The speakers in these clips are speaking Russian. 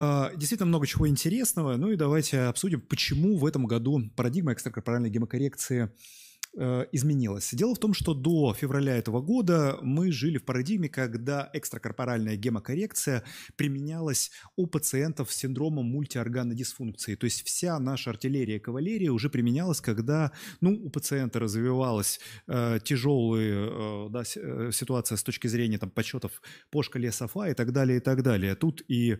А, действительно много чего интересного. Ну и давайте обсудим, почему в этом году парадигма экстракорпоральной гемокоррекции э, изменилась. Дело в том, что до февраля этого года мы жили в парадигме, когда экстракорпоральная гемокоррекция применялась у пациентов с синдромом мультиорганной дисфункции. То есть вся наша артиллерия и кавалерия уже применялась, когда ну, у пациента развивалась э, тяжелая э, да, э, ситуация с точки зрения там, подсчетов по шкале САФА и так далее, и так далее. Тут и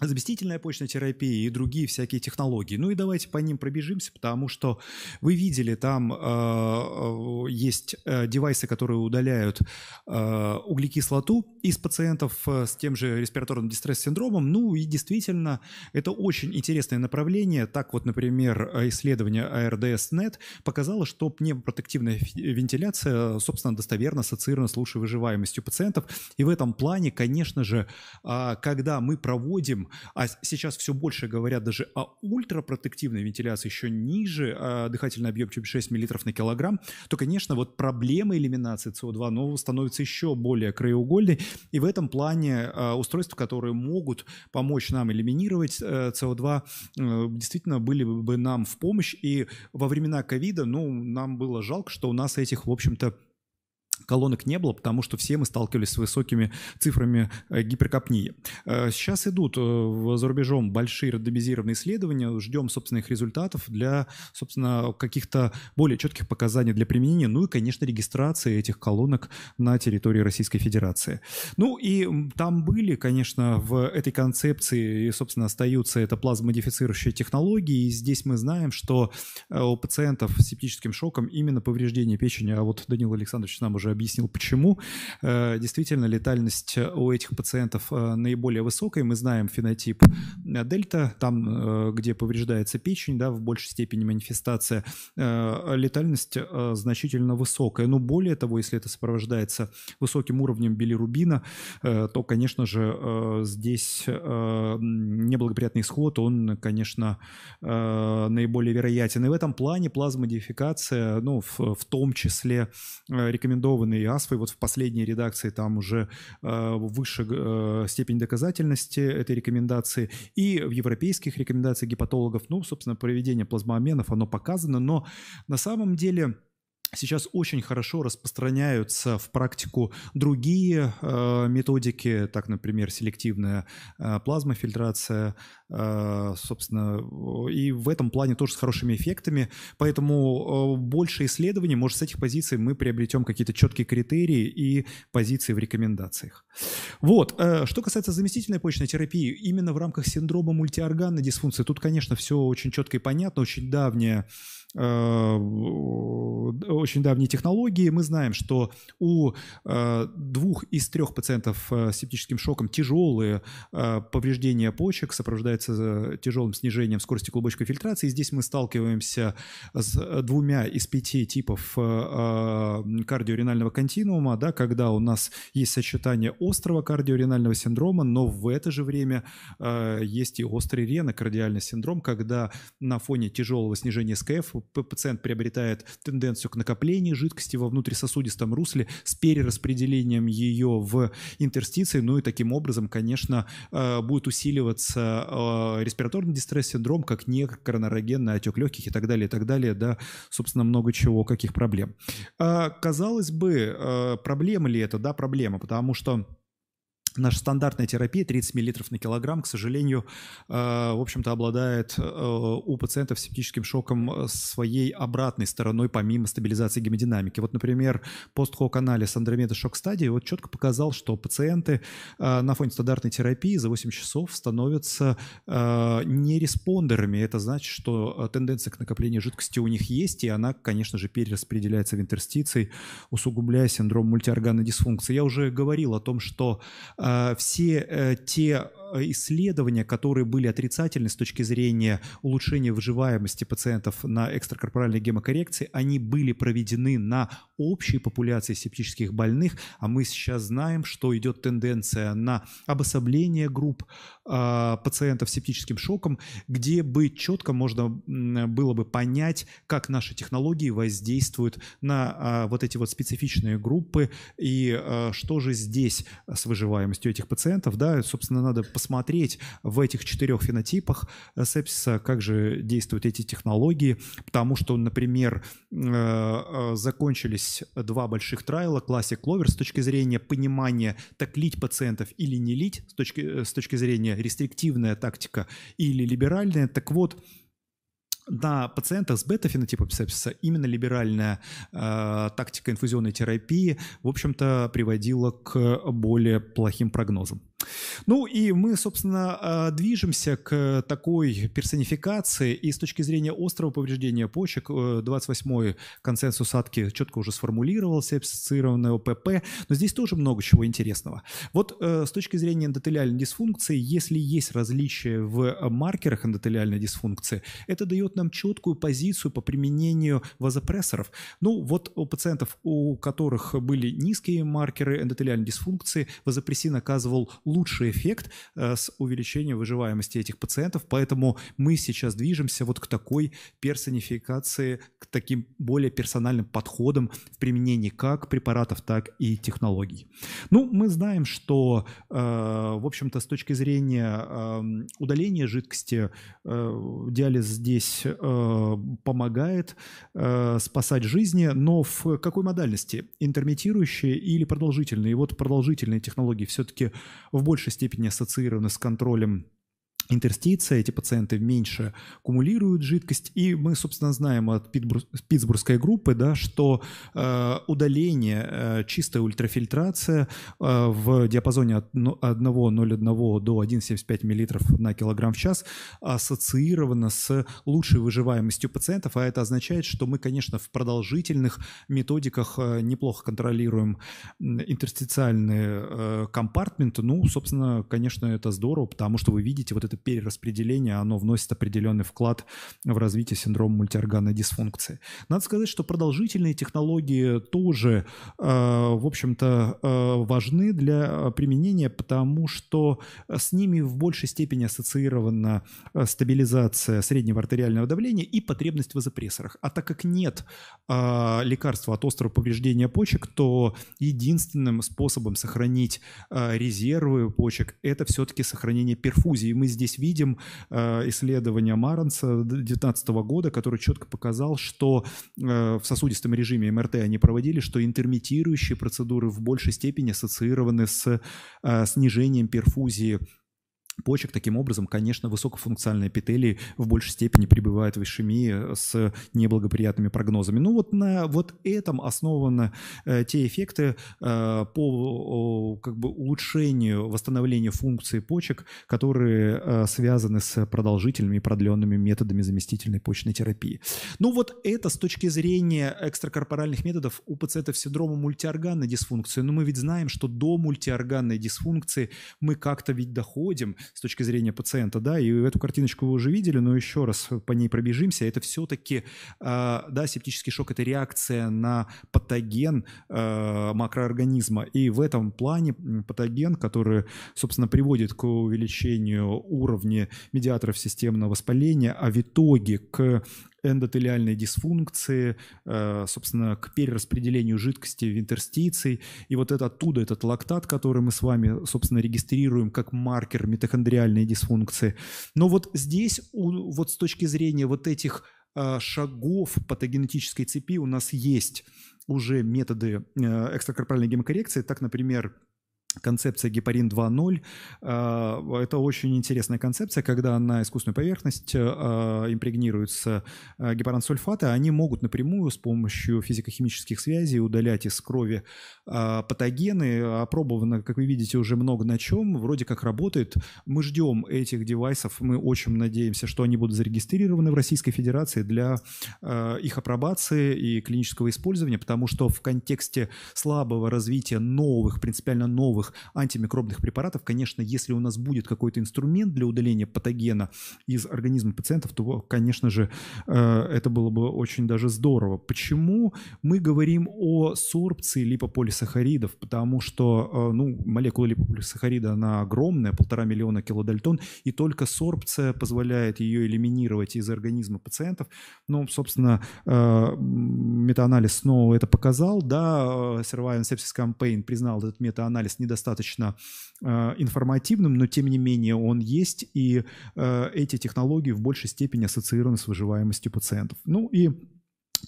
заместительная почная терапия и другие всякие технологии. Ну и давайте по ним пробежимся, потому что вы видели, там э, э есть э, девайсы, которые удаляют э, углекислоту из пациентов э, с тем же респираторным дистресс-синдромом. Ну и действительно, это очень интересное направление. Так вот, например, исследование ARDS-NET показало, что пневмопротективная вентиляция, собственно, достоверно ассоциирована с лучшей выживаемостью пациентов. И в этом плане, конечно же, э, когда мы проводим а сейчас все больше говорят даже о ультрапротективной вентиляции, еще ниже а дыхательный объем, чем 6 мл на килограмм, то, конечно, вот проблема элиминации СО2 ну, становится еще более краеугольной. И в этом плане а, устройства, которые могут помочь нам элиминировать э, СО2, а, э, действительно были бы нам в помощь. И во времена ковида, ну, нам было жалко, что у нас этих, в общем-то, колонок не было, потому что все мы сталкивались с высокими цифрами э, гиперкопнии. Э, сейчас идут э, за рубежом большие рандомизированные исследования, ждем, собственно, их результатов для, собственно, каких-то более четких показаний для применения, ну и, конечно, регистрации этих колонок на территории Российской Федерации. Ну и там были, конечно, в этой концепции, и, собственно, остаются это плазмодифицирующие технологии, и здесь мы знаем, что у пациентов с септическим шоком именно повреждение печени, а вот Данил Александрович нам уже уже объяснил, почему. Э, действительно, летальность у этих пациентов э, наиболее высокая. Мы знаем фенотип э, дельта, там, где повреждается печень, да, в большей степени манифестация, летальность значительно высокая. Но ну, более того, если это сопровождается высоким уровнем билирубина, то, конечно же, здесь неблагоприятный исход, он, конечно, наиболее вероятен. И в этом плане плазмодификация, ну, в, в том числе рекомендована рекомендованные АСФой. Вот в последней редакции там уже э, выше э, степень доказательности этой рекомендации. И в европейских рекомендациях гепатологов, ну, собственно, проведение плазмообменов, оно показано. Но на самом деле Сейчас очень хорошо распространяются в практику другие э, методики, так, например, селективная э, плазмофильтрация, э, собственно, и в этом плане тоже с хорошими эффектами. Поэтому э, больше исследований, может, с этих позиций мы приобретем какие-то четкие критерии и позиции в рекомендациях. Вот, э, что касается заместительной почечной терапии, именно в рамках синдрома мультиорганной дисфункции, тут, конечно, все очень четко и понятно, очень давняя Э, э, очень давние технологии. Мы знаем, что у э, двух из трех пациентов с септическим шоком тяжелые повреждения почек сопровождаются тяжелым снижением скорости клубочковой фильтрации. Здесь мы сталкиваемся с двумя из пяти типов кардиоренального континуума, да, когда у нас есть сочетание острого кардиоренального синдрома, но в это же время есть и острый ренокардиальный синдром, когда на фоне тяжелого снижения СКФ пациент приобретает тенденцию к накоплению жидкости во внутрисосудистом русле с перераспределением ее в интерстиции, ну и таким образом, конечно, э, будет усиливаться э, респираторный дистресс-синдром, как некоронарогенный отек легких и так далее, и так далее, да, собственно, много чего, каких проблем. А, казалось бы, э, проблема ли это? Да, проблема, потому что Наша стандартная терапия 30 мл на килограмм, к сожалению, э, в общем-то обладает э, у пациентов септическим шоком э, своей обратной стороной, помимо стабилизации гемодинамики. Вот, например, постхок анализ Андромеда шок стадии вот четко показал, что пациенты на фоне стандартной терапии за 8 часов становятся нереспондерами. Это значит, что тенденция к накоплению жидкости у них есть, и она, конечно же, перераспределяется в интерстиции, усугубляя синдром мультиорганной дисфункции. Я уже говорил о том, что Э, все э, те Э, исследования, которые были отрицательны с точки зрения улучшения выживаемости пациентов на экстракорпоральной гемокоррекции, они были проведены на общей популяции септических больных, а мы сейчас знаем, что идет тенденция на обособление групп э, пациентов с септическим шоком, где бы четко можно было бы понять, как наши технологии воздействуют на э, вот эти вот специфичные группы и что же здесь с выживаемостью этих пациентов. Да, собственно, надо посмотреть в этих четырех фенотипах э, сепсиса, как же действуют эти технологии, потому что, например, э, э, закончились два больших трайла, классик Кловер с точки зрения понимания, так лить пациентов или не лить, с точки, с точки зрения рестриктивная тактика или либеральная. Так вот, на пациентах с бета-фенотипом сепсиса именно либеральная э, тактика инфузионной терапии, в общем-то, приводила к более плохим прогнозам. Ну и мы, собственно, а, движемся к такой персонификации. И с точки зрения острого повреждения почек, 28-й э, консенсус АТКИ четко уже сформулировался, ассоциированное ОПП. Но здесь тоже много чего интересного. Вот э, с точки зрения эндотелиальной дисфункции, если есть различия в маркерах эндотелиальной дисфункции, это дает нам четкую позицию по применению вазопрессоров. Ну вот у пациентов, у которых были низкие маркеры эндотелиальной дисфункции, вазопрессин оказывал лучшие эффект э, с увеличением выживаемости этих пациентов. Поэтому мы сейчас движемся вот к такой персонификации, к таким более персональным подходам в применении как препаратов, так и технологий. Ну, мы знаем, что, э, в общем-то, с точки зрения эм, удаления жидкости, э, диализ здесь помогает спасать жизни, но в какой модальности? Интермитирующие или продолжительные? И вот продолжительные технологии все-таки в большей степени степени ассоциированы с контролем интерстиция, эти пациенты меньше кумулируют жидкость. И мы, собственно, знаем от питтсбургской группы, да, что э, удаление, э, чистая ультрафильтрация э, в диапазоне от 1,01 ну, до 1,75 мл на килограмм в час ассоциировано с лучшей выживаемостью пациентов, а это означает, что мы, конечно, в продолжительных методиках э, неплохо контролируем интерстициальные э, компартменты. Ну, собственно, конечно, это здорово, потому что вы видите вот это это перераспределение, оно вносит определенный вклад в развитие синдрома мультиорганной дисфункции. Надо сказать, что продолжительные технологии тоже, э, в общем-то, э, важны для применения, потому что с ними в большей степени ассоциирована э, стабилизация среднего артериального давления и потребность в изопрессорах. А так как нет лекарства от острого повреждения почек, то единственным способом сохранить резервы почек – это все-таки сохранение перфузии. Мы здесь здесь видим э, исследование Маранса 2019 года, который четко показал, что э, в сосудистом режиме МРТ они проводили, что интермитирующие процедуры в большей степени ассоциированы с э, снижением перфузии почек. Таким образом, конечно, высокофункциональные эпителии в большей степени пребывают в ишемии э, с неблагоприятными прогнозами. Ну вот на вот этом основаны э, те эффекты э, по о, как бы улучшению, восстановлению функции почек, которые э, связаны с продолжительными и продленными методами заместительной почечной терапии. Ну вот это с точки зрения экстракорпоральных методов у пациентов с синдромом мультиорганной дисфункции. Но мы ведь знаем, что до мультиорганной дисфункции мы как-то ведь доходим, с точки зрения пациента, да, и эту картиночку вы уже видели, но еще раз по ней пробежимся. Это все-таки, а, да, септический шок – это реакция на патоген а, макроорганизма, и в этом плане патоген, который, собственно, приводит к увеличению уровня медиаторов системного воспаления, а в итоге к эндотелиальной дисфункции, э, собственно, к перераспределению жидкости в интерстиции, И вот это оттуда этот лактат, который мы с вами, собственно, регистрируем как маркер митохондриальной дисфункции. Но вот здесь, вот с точки зрения вот этих э, шагов патогенетической цепи у нас есть уже методы э, экстракорпоральной гемокоррекции. Так, например, концепция гепарин 2.0. Э, это очень интересная концепция, когда на искусственную поверхность э, импрегнируются э, гепарансульфаты. Они могут напрямую с помощью физико-химических связей удалять из крови патогены. Опробовано, как вы видите, уже много на чем. Вроде как работает. Мы ждем этих девайсов. Мы очень надеемся, что они будут зарегистрированы в Российской Федерации для их апробации и клинического использования, потому что в контексте слабого развития новых, принципиально новых новых антимикробных препаратов. Конечно, если у нас будет какой-то инструмент для удаления патогена из организма пациентов, то, конечно же, э, это было бы очень даже здорово. Почему мы говорим о сорбции липополисахаридов? Потому что э, ну, молекула липополисахарида, она огромная, полтора миллиона килодальтон, и только сорбция позволяет ее элиминировать из организма пациентов. Ну, собственно, э, метаанализ снова это показал, да, Surveillance Sepsis Campaign признал этот метаанализ недостаточным достаточно э, информативным, но тем не менее он есть, и э, эти технологии в большей степени ассоциированы с выживаемостью пациентов. Ну и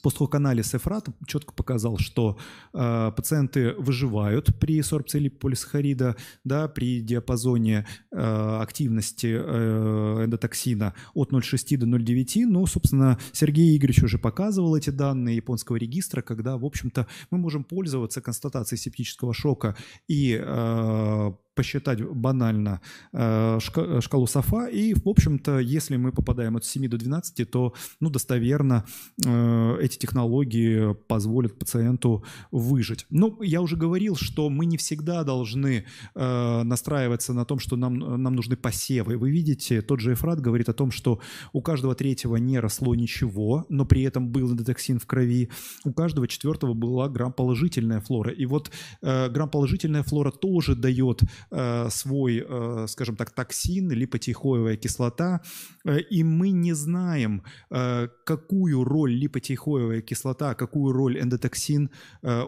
Постхок-анализ Эфрата четко показал, что э, пациенты выживают при сорбции липополисахарида, да, при диапазоне э, активности э, эндотоксина от 0,6 до 0,9. Ну, собственно, Сергей Игоревич уже показывал эти данные японского регистра, когда, в общем-то, мы можем пользоваться констатацией септического шока и э, посчитать банально э, шкалу Софа. И, в общем-то, если мы попадаем от 7 до 12, то ну, достоверно э, эти технологии позволят пациенту выжить. Но ну, я уже говорил, что мы не всегда должны э, настраиваться на том, что нам, нам нужны посевы. Вы видите, тот же Эфрат говорит о том, что у каждого третьего не росло ничего, но при этом был эндотоксин в крови. У каждого четвертого была грамм положительная флора. И вот э, грамм положительная флора тоже дает Э, свой, э, скажем так, токсин, липотихоевая кислота, э, и мы не знаем, какую роль липотихоевая кислота, а какую роль эндотоксин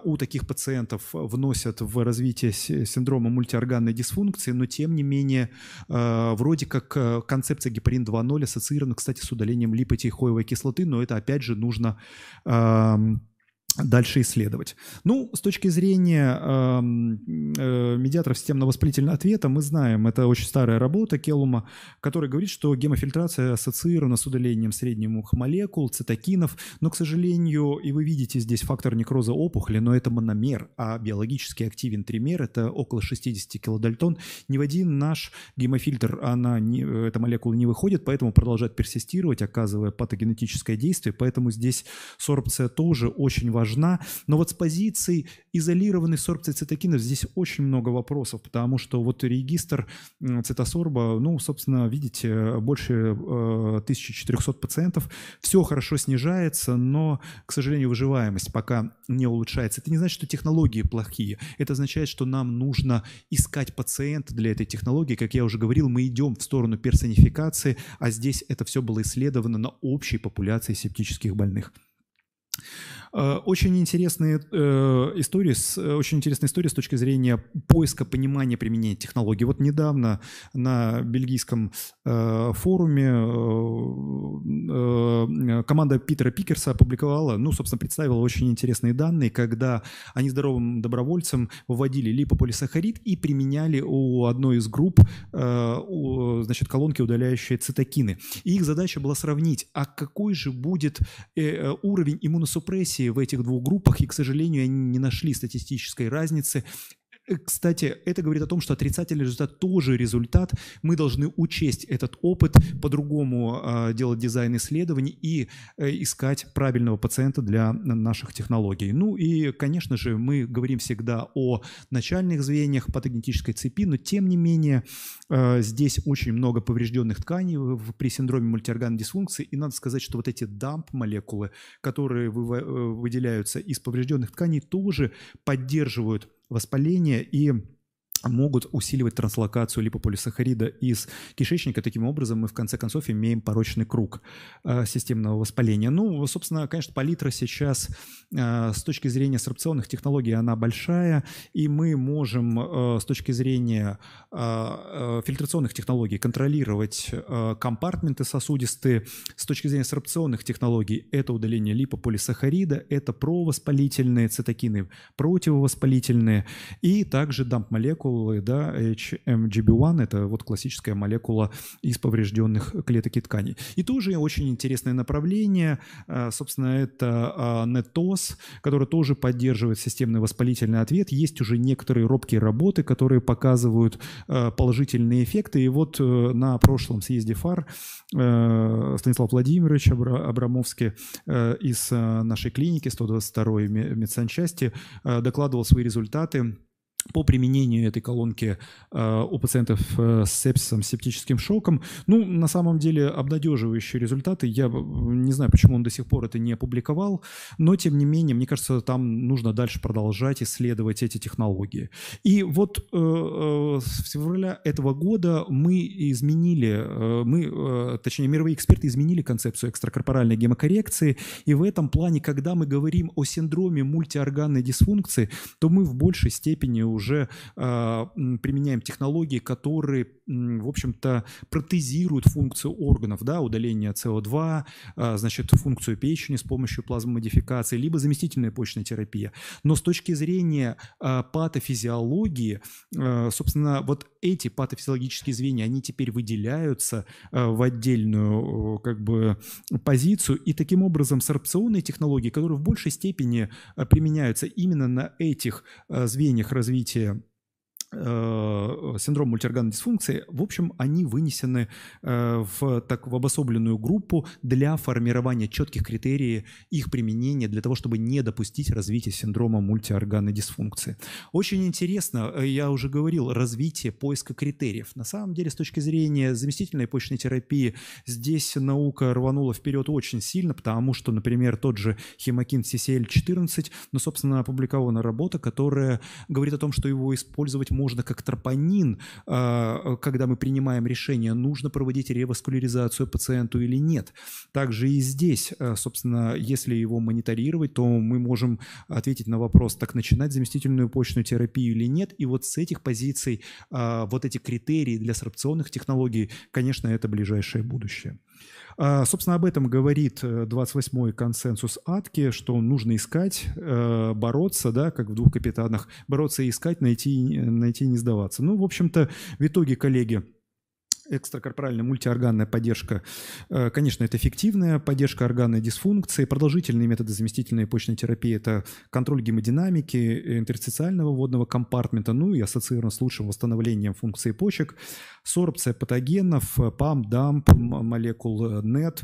у таких пациентов вносят в развитие синдрома мультиорганной дисфункции, но тем не менее вроде как концепция гепарин 2.0 ассоциирована, кстати, с удалением липотихоевой кислоты, но это опять же нужно эм, дальше исследовать. Ну, с точки зрения э, э, медиаторов системно-воспалительного ответа, мы знаем, это очень старая работа Келума, которая говорит, что гемофильтрация ассоциирована с удалением среднемух молекул, цитокинов, но, к сожалению, и вы видите здесь фактор некроза опухоли, но это мономер, а биологически активен тример, это около 60 килодальтон. Ни в один наш гемофильтр, она не, эта молекула не выходит, поэтому продолжает персистировать, оказывая патогенетическое действие, поэтому здесь сорбция тоже очень важна важна. Но вот с позиции изолированной сорбции цитокинов здесь очень много вопросов, потому что вот регистр цитосорба, ну, собственно, видите, больше 1400 э, пациентов. Все хорошо снижается, но, к сожалению, выживаемость пока не улучшается. Это не значит, что технологии плохие. Это означает, что нам нужно искать пациента для этой технологии. Как я уже говорил, мы идем в сторону персонификации, а здесь это все было исследовано на общей популяции септических больных. Э, очень интересные э, истории, с, э, очень интересная история с точки зрения поиска понимания применения технологий. Вот недавно на бельгийском форуме команда Питера Пикерса опубликовала, ну, собственно, представила очень интересные данные, когда они здоровым добровольцем выводили липополисахарид и применяли у одной из групп значит, колонки, удаляющие цитокины. И их задача была сравнить, а какой же будет уровень иммуносупрессии в этих двух группах, и, к сожалению, они не нашли статистической разницы Э, кстати, это говорит о том, что отрицательный результат тоже результат. Мы должны учесть этот опыт, по-другому э, делать дизайн исследований и э, искать правильного пациента для наших технологий. Ну и, конечно же, мы говорим всегда о начальных звеньях патогенетической цепи, но тем не менее э, здесь очень много поврежденных тканей при синдроме мультиорганной дисфункции. И надо сказать, что вот эти дамп-молекулы, которые вы, э, выделяются из поврежденных тканей, тоже поддерживают воспаление и могут усиливать транслокацию липополисахарида из кишечника. Таким образом, мы в конце концов имеем порочный круг э, системного воспаления. Ну, собственно, конечно, палитра сейчас э, с точки зрения сорбционных технологий, она большая, и мы можем э, с точки зрения фильтрационных технологий контролировать компартменты сосудистые. С точки зрения сорбционных технологий это удаление липополисахарида, это провоспалительные цитокины, противовоспалительные, и также дамп молекулы молекулы, да, HMGB1, это вот классическая молекула из поврежденных клеток и тканей. И тоже очень интересное направление, а, собственно, это NETOS, а, который тоже поддерживает системный воспалительный ответ. Есть уже некоторые робкие работы, которые показывают а, положительные эффекты. И вот э, на прошлом съезде ФАР э, Станислав Владимирович Абрамовский э, из нашей клиники 122-й медсанчасти докладывал свои результаты по применению этой колонки э, у пациентов э, с сепсисом, септическим шоком. Ну, на самом деле, обнадеживающие результаты. Я э, не знаю, почему он до сих пор это не опубликовал, но, тем не менее, мне кажется, там нужно дальше продолжать исследовать эти технологии. И вот э, э с февраля этого года мы изменили, мы, точнее, мировые эксперты изменили концепцию экстракорпоральной гемокоррекции, и в этом плане, когда мы говорим о синдроме мультиорганной дисфункции, то мы в большей степени уже э, применяем технологии, которые, в общем-то, протезируют функцию органов, да, удаление СО2, э, а, значит, функцию печени с помощью плазмомодификации, либо заместительная почечная терапия. Но с точки зрения э, патофизиологии, э, собственно, вот эти патофизиологические звенья, они теперь выделяются э, в отдельную э, как бы позицию, и таким образом сорбционные технологии, которые в большей степени применяются именно на этих звеньях развития развитие Э, синдром мультиорганной дисфункции, в общем, они вынесены э, в, так, в обособленную группу для формирования четких критерий их применения для того, чтобы не допустить развития синдрома мультиорганной дисфункции. Очень интересно, э, я уже говорил, развитие поиска критериев. На самом деле, с точки зрения заместительной почечной терапии, здесь наука рванула вперед очень сильно, потому что, например, тот же хемокин CCL14, ну, собственно, опубликована работа, которая говорит о том, что его использовать можно как тропонин, а, когда мы принимаем решение, нужно проводить реваскуляризацию пациенту или нет. Также и здесь, а, собственно, если его мониторировать, то мы можем ответить на вопрос, так начинать заместительную почную терапию или нет. И вот с этих позиций а, вот эти критерии для сорбционных технологий, конечно, это ближайшее будущее. А, собственно, об этом говорит 28-й э, консенсус Атки, что нужно искать, э, бороться, да, как в двух капитанах, бороться, и искать, найти, э, найти и не сдаваться. Ну, в общем-то, в итоге, коллеги, экстракорпоральная мультиорганная поддержка, э, конечно, это эффективная поддержка органной дисфункции. Продолжительные методы заместительной почной терапии – это контроль гемодинамики, э, интерстициального водного компартмента, ну и ассоциирован с лучшим восстановлением функции почек, сорбция патогенов, э, ПАМ, ДАМП, молекул НЕТ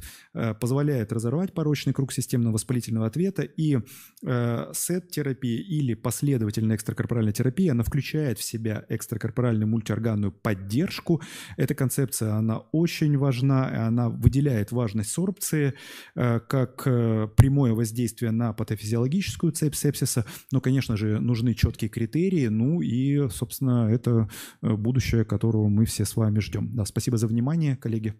позволяет разорвать порочный круг системного воспалительного ответа. И СЭТ терапия или последовательная экстракорпоральная терапия, она включает в себя экстракорпоральную мультиорганную поддержку. Это концепция концепция, она очень важна, и она выделяет важность сорбции э, как э, прямое воздействие на патофизиологическую цепь сепсиса, но, конечно же, нужны четкие критерии, ну и, собственно, это э, будущее, которого мы все с вами ждем. Да, спасибо за внимание, коллеги.